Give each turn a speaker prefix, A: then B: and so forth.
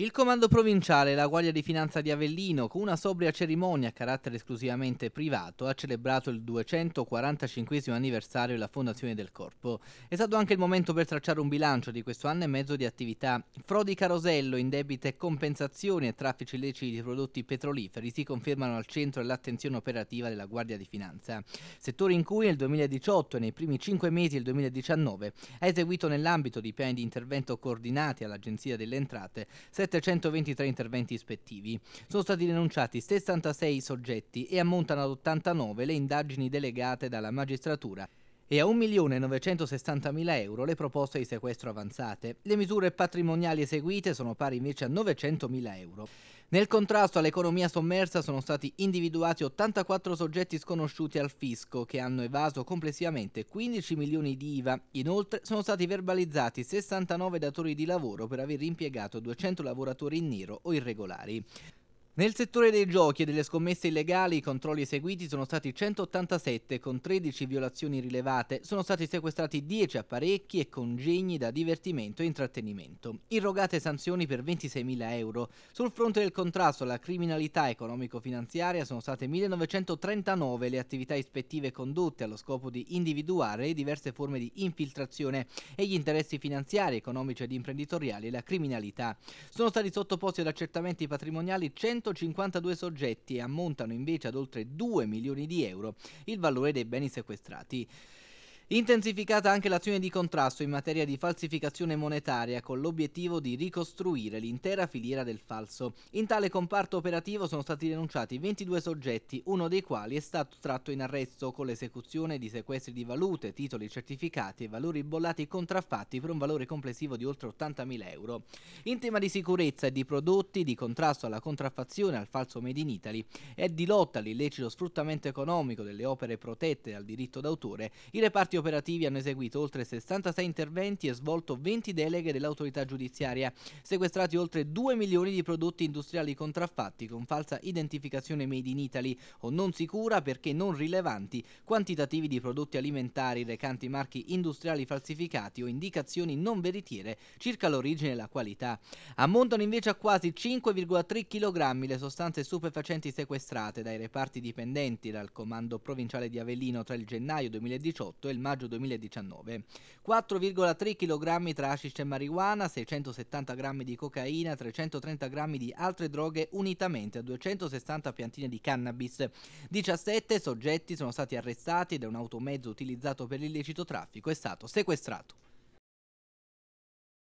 A: Il comando provinciale e la Guardia di Finanza di Avellino, con una sobria cerimonia a carattere esclusivamente privato, ha celebrato il 245 anniversario della fondazione del corpo. È stato anche il momento per tracciare un bilancio di questo anno e mezzo di attività. Frodi Carosello, indebite compensazioni e traffici illeciti di prodotti petroliferi si confermano al centro dell'attenzione operativa della Guardia di Finanza. Settore in cui nel 2018 e nei primi 5 mesi del 2019 ha eseguito nell'ambito di piani di intervento coordinati all'Agenzia delle Entrate 723 interventi ispettivi. Sono stati denunciati 66 soggetti e ammontano ad 89 le indagini delegate dalla magistratura e a 1.960.000 euro le proposte di sequestro avanzate. Le misure patrimoniali eseguite sono pari invece a 900.000 euro. Nel contrasto all'economia sommersa sono stati individuati 84 soggetti sconosciuti al fisco che hanno evaso complessivamente 15 milioni di IVA. Inoltre sono stati verbalizzati 69 datori di lavoro per aver impiegato 200 lavoratori in nero o irregolari. Nel settore dei giochi e delle scommesse illegali i controlli eseguiti sono stati 187 con 13 violazioni rilevate, sono stati sequestrati 10 apparecchi e congegni da divertimento e intrattenimento, irrogate sanzioni per 26.000 euro. Sul fronte del contrasto alla criminalità economico-finanziaria sono state 1939 le attività ispettive condotte allo scopo di individuare le diverse forme di infiltrazione e gli interessi finanziari, economici ed imprenditoriali e la criminalità. Sono stati sottoposti ad accertamenti patrimoniali 100 152 soggetti e ammontano invece ad oltre 2 milioni di euro il valore dei beni sequestrati. Intensificata anche l'azione di contrasto in materia di falsificazione monetaria con l'obiettivo di ricostruire l'intera filiera del falso. In tale comparto operativo sono stati denunciati 22 soggetti, uno dei quali è stato tratto in arresto con l'esecuzione di sequestri di valute, titoli certificati e valori bollati contraffatti per un valore complessivo di oltre 80.000 euro. In tema di sicurezza e di prodotti, di contrasto alla contraffazione, al falso Made in Italy e di lotta all'illecito sfruttamento economico delle opere protette dal diritto d'autore, i reparti operativi hanno eseguito oltre 66 interventi e svolto 20 deleghe dell'autorità giudiziaria, sequestrati oltre 2 milioni di prodotti industriali contraffatti con falsa identificazione made in Italy o non sicura perché non rilevanti, quantitativi di prodotti alimentari recanti marchi industriali falsificati o indicazioni non veritiere circa l'origine e la qualità. Ammontano invece a quasi 5,3 kg le sostanze stupefacenti sequestrate dai reparti dipendenti dal Comando Provinciale di Avellino tra il gennaio 2018 e il marzo maggio 2019, 4,3 kg tra hashish e marijuana, 670 g di cocaina, 330 g di altre droghe unitamente a 260 piantine di cannabis. 17 soggetti sono stati arrestati ed un automezzo utilizzato per l'illecito traffico è stato sequestrato.